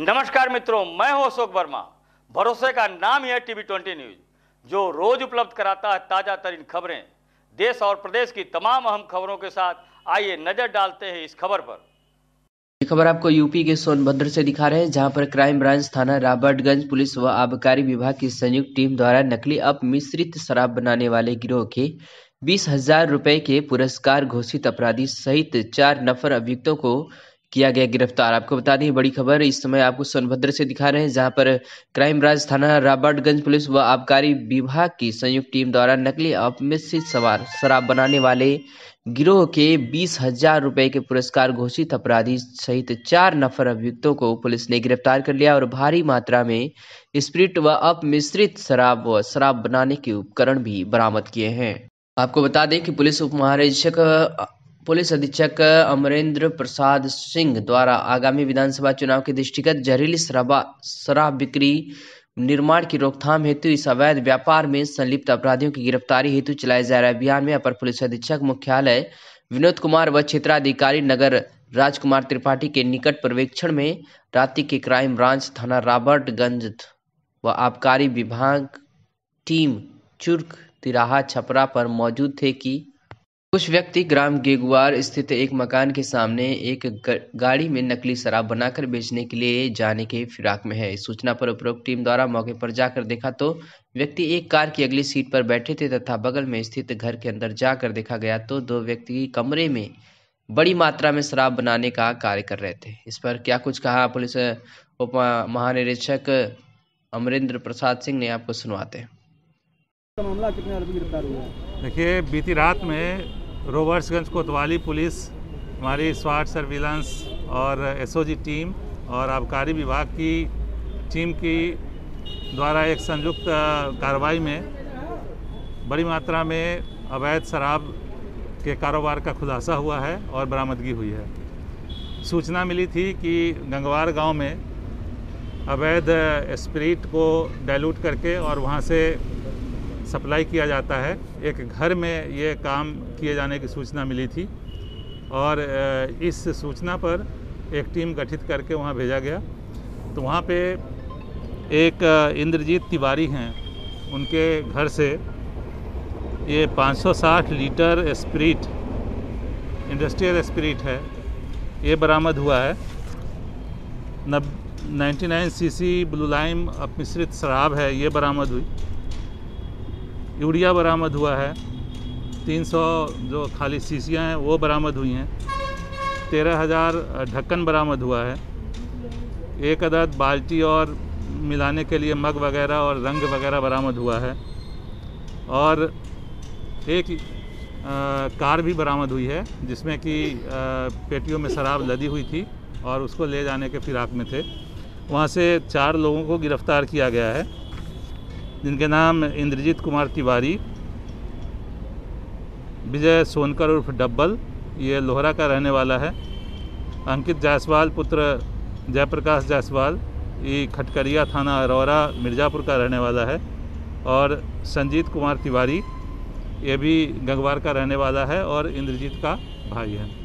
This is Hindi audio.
नमस्कार मित्रों मैं हूं अशोक वर्मा भरोसे का नाम है टीवी ट्वेंटी न्यूज जो रोज उपलब्ध कराता है ताजा तरीन खबरें देश और प्रदेश की तमाम अहम खबरों के साथ आइए नजर डालते हैं इस खबर पर खबर आपको यूपी के सोनभद्र से दिखा रहे हैं जहां पर क्राइम ब्रांच थाना राबर्टगंज पुलिस व आबकारी विभाग की संयुक्त टीम द्वारा नकली अप मिश्रित शराब बनाने वाले गिरोह के बीस हजार रुपए के पुरस्कार घोषित अपराधी सहित चार नफर अभियुक्तों को किया गया गिरफ्तार आपको बता दें बड़ी खबर इस समय आपको सोनभद्र से दिखा रहे हैं जहां पर क्राइम ब्रांच थाना राबर्टगंज पुलिस व आबकारी विभाग की संयुक्त टीम द्वारा नकली अपमिश्रित सवार शराब बनाने वाले गिरोह के बीस हजार रुपए के पुरस्कार घोषित अपराधी सहित चार नफर अभियुक्तों को पुलिस ने गिरफ्तार कर लिया और भारी मात्रा में स्प्रिट व अपमिश्रित शराब व शराब बनाने के उपकरण भी बरामद किए हैं आपको बता दें कि पुलिस उप महानिरीक्षक पुलिस अधीक्षक अमरेंद्र प्रसाद सिंह द्वारा आगामी विधानसभा चुनाव के दृष्टिगत जहरीली शराबा शराब बिक्री निर्माण की रोकथाम हेतु इस अवैध व्यापार में संलिप्त अपराधियों की गिरफ्तारी हेतु चलाए जा रहे अभियान में अपर पुलिस अधीक्षक मुख्यालय विनोद कुमार व क्षेत्राधिकारी नगर राजकुमार त्रिपाठी के निकट पर्यवेक्षण में राति के क्राइम ब्रांच थाना राबर्टगंज व आबकारी विभाग टीम चुर्क तिराहा छपरा पर मौजूद थे कि कुछ व्यक्ति ग्राम गेगुआर स्थित एक मकान के सामने एक गाड़ी में नकली शराब बनाकर बेचने के लिए जाने के फिराक में है सूचना पर उपरोक्त टीम द्वारा मौके पर जाकर देखा तो व्यक्ति एक कार की अगली सीट पर बैठे थे तथा बगल में स्थित घर के अंदर जाकर देखा गया तो दो व्यक्ति कमरे में बड़ी मात्रा में शराब बनाने का कार्य कर रहे थे इस पर क्या कुछ कहा पुलिस उप महानिरीक्षक अमरेंद्र प्रसाद सिंह ने आपको सुनवाते हैं मामला कितने आरोपी गिरफ्तार हुए देखिए बीती रात में रोबर्ट्सगंज कोतवाली पुलिस हमारी स्वाट सर्विलांस और एसओजी टीम और आबकारी विभाग की टीम की द्वारा एक संयुक्त कार्रवाई में बड़ी मात्रा में अवैध शराब के कारोबार का खुलासा हुआ है और बरामदगी हुई है सूचना मिली थी कि गंगवार गांव में अवैध स्प्रिट को डाइल्यूट करके और वहां से सप्लाई किया जाता है एक घर में ये काम किए जाने की सूचना मिली थी और इस सूचना पर एक टीम गठित करके वहाँ भेजा गया तो वहाँ पे एक इंद्रजीत तिवारी हैं उनके घर से ये 560 लीटर स्प्रिट इंडस्ट्रियल स्प्रिट है ये बरामद हुआ है नब 99 सीसी ब्लू लाइम अपमिश्रित शराब है ये बरामद हुई यूरिया बरामद हुआ है 300 जो खाली शीशियाँ हैं वो बरामद हुई हैं तेरह हज़ार ढक्कन बरामद हुआ है एक अदद बाल्टी और मिलाने के लिए मग वगैरह और रंग वगैरह बरामद हुआ है और एक आ, कार भी बरामद हुई है जिसमें कि पेटियों में शराब लदी हुई थी और उसको ले जाने के फिराक में थे वहाँ से चार लोगों को गिरफ़्तार किया गया है जिनके नाम इंद्रजीत कुमार तिवारी विजय सोनकर उर्फ डब्बल ये लोहरा का रहने वाला है अंकित जायसवाल पुत्र जयप्रकाश जायसवाल ये खटकरिया थाना अरौरा मिर्ज़ापुर का रहने वाला है और संजीत कुमार तिवारी ये भी गंगवार का रहने वाला है और इंद्रजीत का भाई है